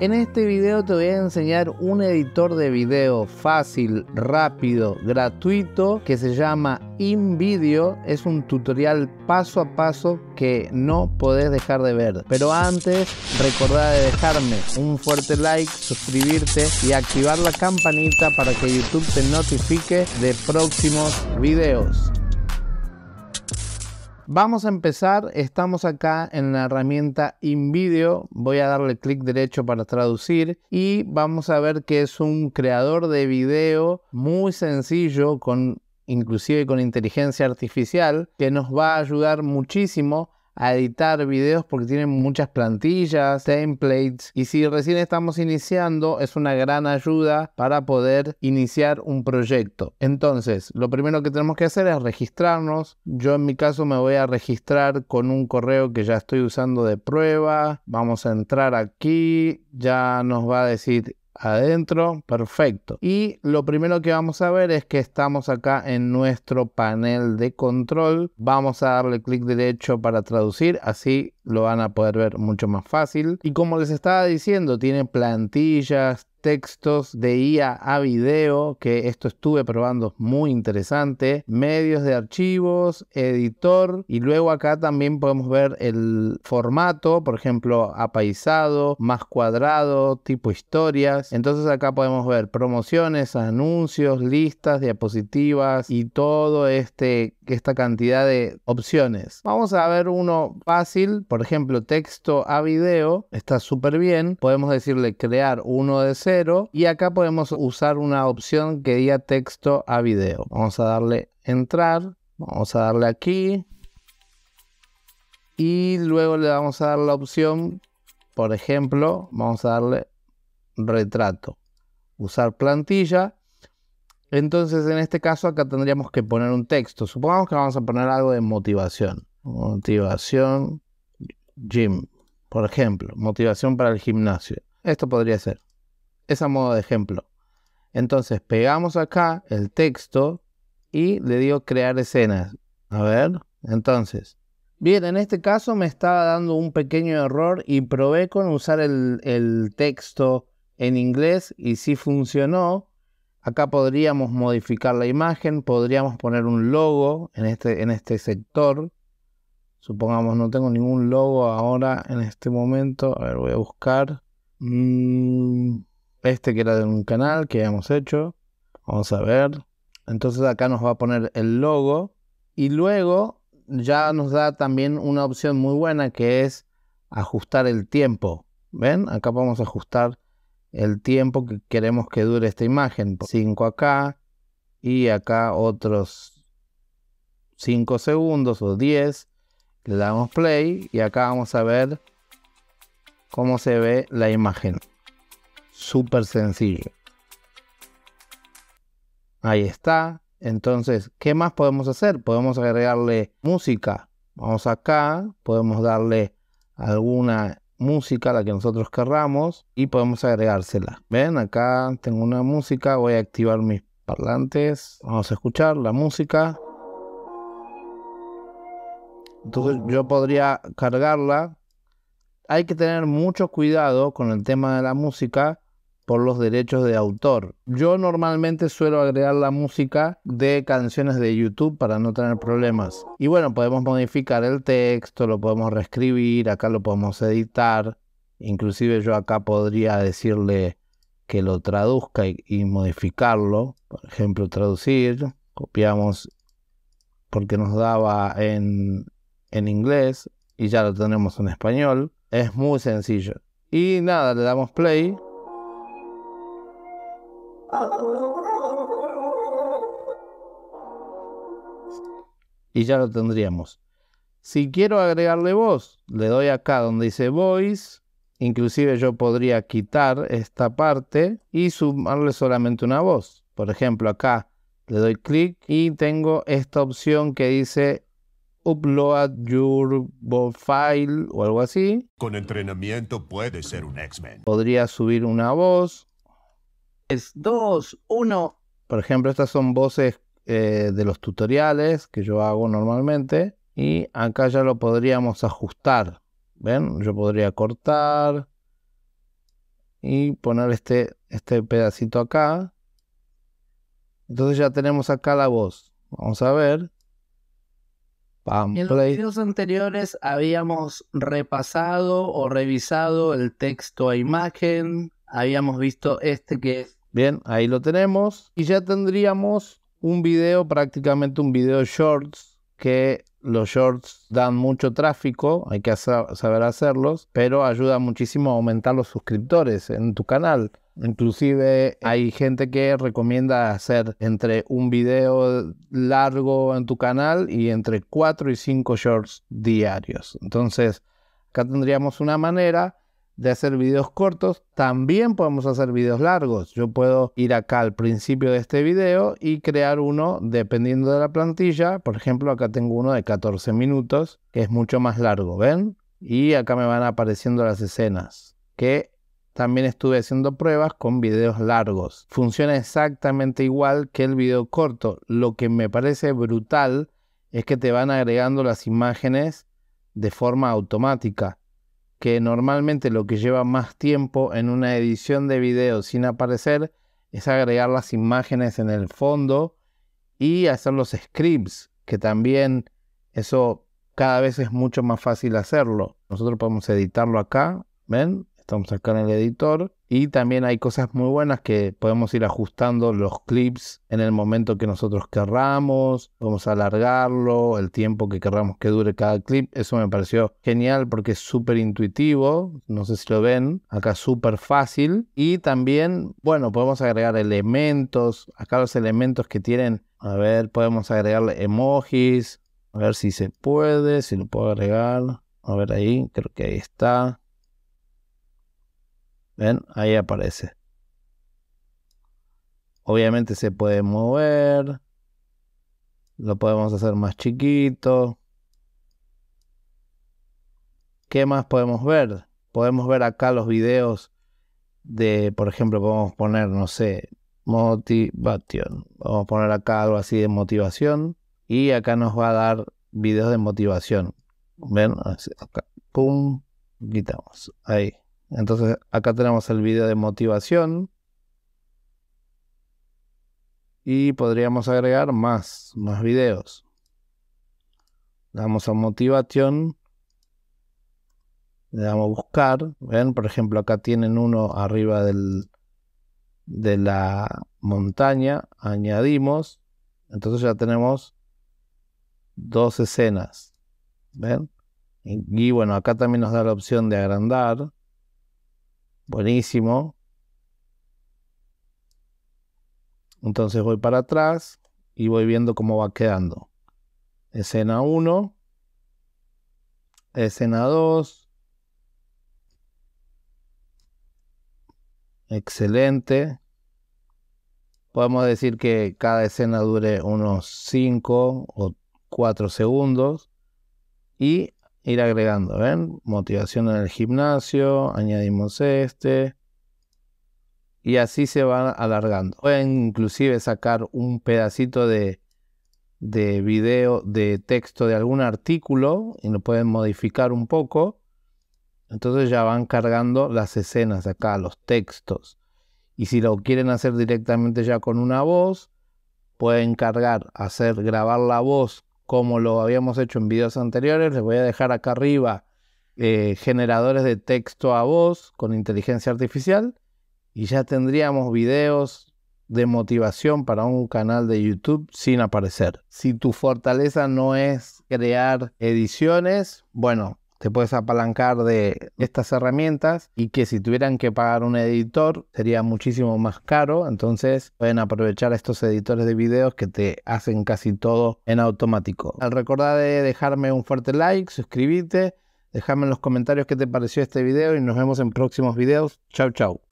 En este video te voy a enseñar un editor de video fácil, rápido, gratuito que se llama InVideo. Es un tutorial paso a paso que no podés dejar de ver. Pero antes, recordá de dejarme un fuerte like, suscribirte y activar la campanita para que YouTube te notifique de próximos videos. Vamos a empezar, estamos acá en la herramienta InVideo, voy a darle clic derecho para traducir y vamos a ver que es un creador de video muy sencillo con inclusive con inteligencia artificial, que nos va a ayudar muchísimo a editar videos porque tienen muchas plantillas, templates y si recién estamos iniciando es una gran ayuda para poder iniciar un proyecto. Entonces, lo primero que tenemos que hacer es registrarnos. Yo en mi caso me voy a registrar con un correo que ya estoy usando de prueba. Vamos a entrar aquí, ya nos va a decir Adentro, perfecto. Y lo primero que vamos a ver es que estamos acá en nuestro panel de control. Vamos a darle clic derecho para traducir, así lo van a poder ver mucho más fácil. Y como les estaba diciendo, tiene plantillas, textos de IA a video, que esto estuve probando, muy interesante, medios de archivos, editor, y luego acá también podemos ver el formato, por ejemplo, apaisado, más cuadrado, tipo historias. Entonces acá podemos ver promociones, anuncios, listas, diapositivas y todo este esta cantidad de opciones. Vamos a ver uno fácil, por ejemplo, texto a video, está súper bien. Podemos decirle crear uno de y acá podemos usar una opción que diga texto a video. Vamos a darle entrar, vamos a darle aquí y luego le vamos a dar la opción, por ejemplo, vamos a darle retrato, usar plantilla. Entonces en este caso acá tendríamos que poner un texto. Supongamos que vamos a poner algo de motivación. Motivación gym, por ejemplo, motivación para el gimnasio. Esto podría ser es a modo de ejemplo. Entonces pegamos acá el texto y le digo crear escenas. A ver, entonces. Bien, en este caso me estaba dando un pequeño error y probé con usar el, texto en inglés y sí funcionó. Acá podríamos modificar la imagen, podríamos poner un logo en este, en este sector. Supongamos, no tengo ningún logo ahora en este momento. A ver, voy a buscar. Mm, este que era de un canal que habíamos hecho. Vamos a ver. Entonces acá nos va a poner el logo. Y luego ya nos da también una opción muy buena que es ajustar el tiempo. ¿Ven? Acá vamos a ajustar el tiempo que queremos que dure esta imagen. 5 acá y acá otros 5 segundos o 10. Le damos play y acá vamos a ver cómo se ve la imagen súper sencillo. Ahí está. Entonces, ¿qué más podemos hacer? Podemos agregarle música. Vamos acá, podemos darle alguna música, la que nosotros querramos, y podemos agregársela. Ven, acá tengo una música, voy a activar mis parlantes, vamos a escuchar la música. Entonces yo podría cargarla. Hay que tener mucho cuidado con el tema de la música por los derechos de autor. Yo normalmente suelo agregar la música de canciones de YouTube para no tener problemas. Y bueno, podemos modificar el texto, lo podemos reescribir, acá lo podemos editar. Inclusive yo acá podría decirle que lo traduzca y, modificarlo. Por ejemplo, traducir. Copiamos porque nos daba en, en inglés y ya lo tenemos en español. Es muy sencillo. Y nada, le damos play y ya lo tendríamos. Si quiero agregarle voz, le doy acá donde dice voice. Inclusive yo podría quitar esta parte y sumarle solamente una voz. Por ejemplo, acá le doy clic y tengo esta opción que dice upload your file o algo así. Con entrenamiento puede ser un X-Men. Podría subir una voz 3, 2, 1. Por ejemplo, estas son voces eh, de los tutoriales que yo hago normalmente. Y acá ya lo podríamos ajustar. ¿Ven? Yo podría cortar y poner este, este pedacito acá. Entonces ya tenemos acá la voz. Vamos a ver. en los videos anteriores habíamos repasado o revisado el texto a imagen, habíamos visto este que es. Bien, ahí lo tenemos. Y ya tendríamos un video, prácticamente un video shorts, que los shorts dan mucho tráfico, hay que saber hacerlos, pero ayuda muchísimo a aumentar los suscriptores en tu canal. Inclusive hay gente que recomienda hacer entre un video largo en tu canal y entre 4 y 5 shorts diarios. Entonces, acá tendríamos una manera de hacer videos cortos, también podemos hacer videos largos. Yo puedo ir acá al principio de este video y crear uno dependiendo de la plantilla. Por ejemplo, acá tengo uno de 14 minutos, que es mucho más largo, ¿ven? Y acá me van apareciendo las escenas, que también estuve haciendo pruebas con videos largos. Funciona exactamente igual que el video corto. Lo que me parece brutal es que te van agregando las imágenes de forma automática que normalmente lo que lleva más tiempo en una edición de video sin aparecer es agregar las imágenes en el fondo y hacer los scripts, que también eso cada vez es mucho más fácil hacerlo. Nosotros podemos editarlo acá, ¿ven? Estamos acá en el editor. Y también hay cosas muy buenas que podemos ir ajustando los clips en el momento que nosotros querramos. Podemos alargarlo, el tiempo que querramos que dure cada clip. Eso me pareció genial porque es súper intuitivo. No sé si lo ven. Acá súper fácil. Y también, bueno, podemos agregar elementos. Acá los elementos que tienen. A ver, podemos agregarle emojis. A ver si se puede, si lo puedo agregar. A ver ahí, creo que ahí está. ¿Ven? Ahí aparece. Obviamente se puede mover. Lo podemos hacer más chiquito. ¿Qué más podemos ver? Podemos ver acá los videos de, por ejemplo, podemos poner, no sé, motivación. Vamos a poner acá algo así de motivación. Y acá nos va a dar videos de motivación. ¿Ven? Acá. Pum. Quitamos. Ahí. Entonces acá tenemos el video de motivación. Y podríamos agregar más, más videos. Damos a motivación. Le damos a buscar. Ven, por ejemplo, acá tienen uno arriba del, de la montaña. Añadimos. Entonces ya tenemos dos escenas. ¿Ven? Y bueno, acá también nos da la opción de agrandar. Buenísimo. Entonces voy para atrás y voy viendo cómo va quedando. Escena 1. Escena 2. Excelente. Podemos decir que cada escena dure unos 5 o 4 segundos. Y ir agregando, ¿ven? Motivación en el gimnasio, añadimos este. Y así se va alargando. Pueden inclusive sacar un pedacito de, de video, de texto de algún artículo y lo pueden modificar un poco. Entonces ya van cargando las escenas acá, los textos. Y si lo quieren hacer directamente ya con una voz, pueden cargar, hacer grabar la voz como lo habíamos hecho en videos anteriores. Les voy a dejar acá arriba eh, generadores de texto a voz con inteligencia artificial y ya tendríamos videos de motivación para un canal de YouTube sin aparecer. Si tu fortaleza no es crear ediciones, bueno, te puedes apalancar de estas herramientas y que si tuvieran que pagar un editor sería muchísimo más caro, entonces pueden aprovechar estos editores de videos que te hacen casi todo en automático. Al recordar de dejarme un fuerte like, suscribirte, dejarme en los comentarios qué te pareció este video y nos vemos en próximos videos. Chau chau.